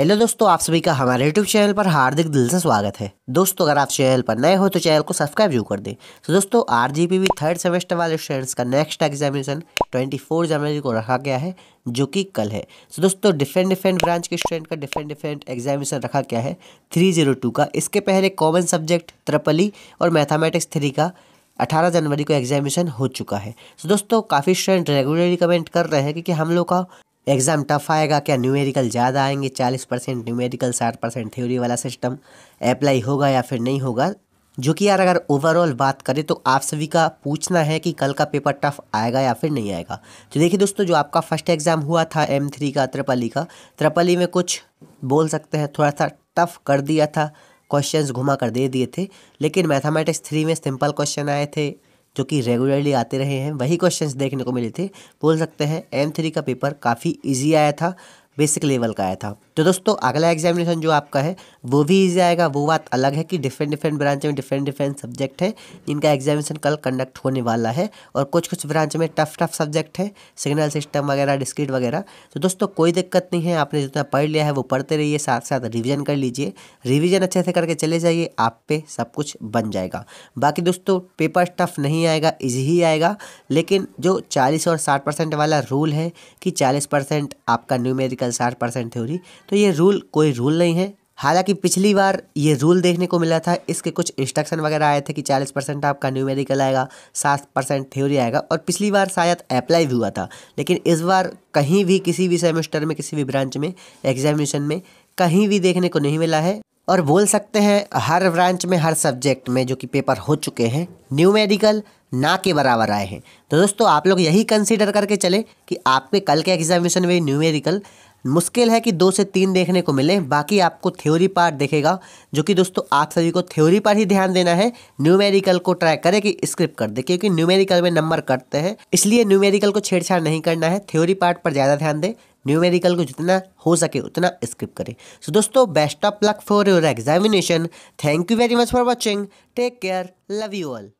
hello दोस्तों आप सभी का हमारे यूट्यूब चैनल पर हार्दिक दिल से स्वागत है दोस्तों अगर आप चैनल पर नए हो तो चैनल को सब्सक्राइब जरूर कर दें तो दोस्तों आर थर्ड सेमेस्टर वाले स्टूडेंट्स का नेक्स्ट एग्जामिनेशन 24 जनवरी को रखा गया है जो कि कल है तो दोस्तों डिफरेंट डिफरेंट ब्रांच के स्टूडेंट का डिफरेंट डिफरेंट एग्जामिनेशन रखा गया है थ्री का इसके पहले कॉमन सब्जेक्ट त्रिपली और मैथामेटिक्स थ्री का 18 जनवरी को एग्जामिनेशन हो चुका है तो दोस्तों काफ़ी स्टूडेंट रेगुलरली कमेंट कर रहे हैं कि, कि हम लोग का एग्ज़ाम टफ आएगा क्या न्यूमेरिकल ज़्यादा आएंगे चालीस परसेंट न्यूमेरिकल साठ परसेंट थ्योरी वाला सिस्टम अप्लाई होगा या फिर नहीं होगा जो कि यार अगर ओवरऑल बात करें तो आप सभी का पूछना है कि कल का पेपर टफ आएगा या फिर नहीं आएगा तो देखिए दोस्तों जो आपका फर्स्ट एग्ज़ाम हुआ था एम थ्री का त्रिपली का त्रिपली में कुछ बोल सकते हैं थोड़ा सा टफ कर दिया था क्वेश्चंस घुमा कर दे दिए थे लेकिन मैथमेटिक्स थ्री में सिंपल क्वेश्चन आए थे जो कि रेगुलरली आते रहे हैं वही क्वेश्चंस देखने को मिले थे बोल सकते हैं एम थ्री का पेपर काफ़ी इजी आया था बेसिक लेवल का आया था तो दोस्तों अगला एग्जामिनेशन जो आपका है वो भी ईजी आएगा वो बात अलग है कि डिफरेंट डिफरेंट ब्रांच में डिफरेंट डिफरेंट सब्जेक्ट हैं जिनका एग्जामिनेशन कल कंडक्ट होने वाला है और कुछ कुछ ब्रांच में टफ टफ सब्जेक्ट है सिग्नल सिस्टम वगैरह डिस्क्रिट वगैरह तो दोस्तों कोई दिक्कत नहीं है आपने जितना पढ़ लिया है वो पढ़ते रहिए साथ साथ रिविज़न कर लीजिए रिविज़न अच्छे से करके चले जाइए आप पे सब कुछ बन जाएगा बाकी दोस्तों पेपर टफ नहीं आएगा ईजी ही आएगा लेकिन जो चालीस और साठ परसेंट वाला रूल है कि चालीस परसेंट आपका न्यूमेरिकल साठ परसेंट थ्योरी तो ये रूल कोई रूल नहीं है हालांकि पिछली बार ये रूल देखने को मिला था इसके कुछ इंस्ट्रक्शन वगैरह आए थे कि 40 परसेंट आपका न्यूमेरिकल आएगा 60 परसेंट थ्योरी आएगा और पिछली बार शायद अप्लाई भी हुआ था लेकिन इस बार कहीं भी किसी भी सेमेस्टर में किसी भी ब्रांच में एग्जामिनेशन में कहीं भी देखने को नहीं मिला है और बोल सकते हैं हर ब्रांच में हर सब्जेक्ट में जो कि पेपर हो चुके हैं न्यूमेरिकल ना के बराबर आए हैं तो दोस्तों आप लोग यही कंसीडर करके चले कि आपके कल के एग्जामिनेशन में न्यूमेरिकल मुश्किल है कि दो से तीन देखने को मिले बाकी आपको थ्योरी पार्ट देखेगा जो कि दोस्तों आप सभी को थ्योरी पर ही ध्यान देना है न्यूमेरिकल को ट्राई करें कि स्क्रिप्ट कर दे क्योंकि न्यूमेरिकल में नंबर कटते हैं इसलिए न्यूमेरिकल को छेड़छाड़ नहीं करना है थ्योरी पार्ट पर ज़्यादा ध्यान दें न्यूमेरिकल को जितना हो सके उतना स्क्रिप्ट करें सो so, दोस्तों best of luck for your examination thank you very much for watching take care love you all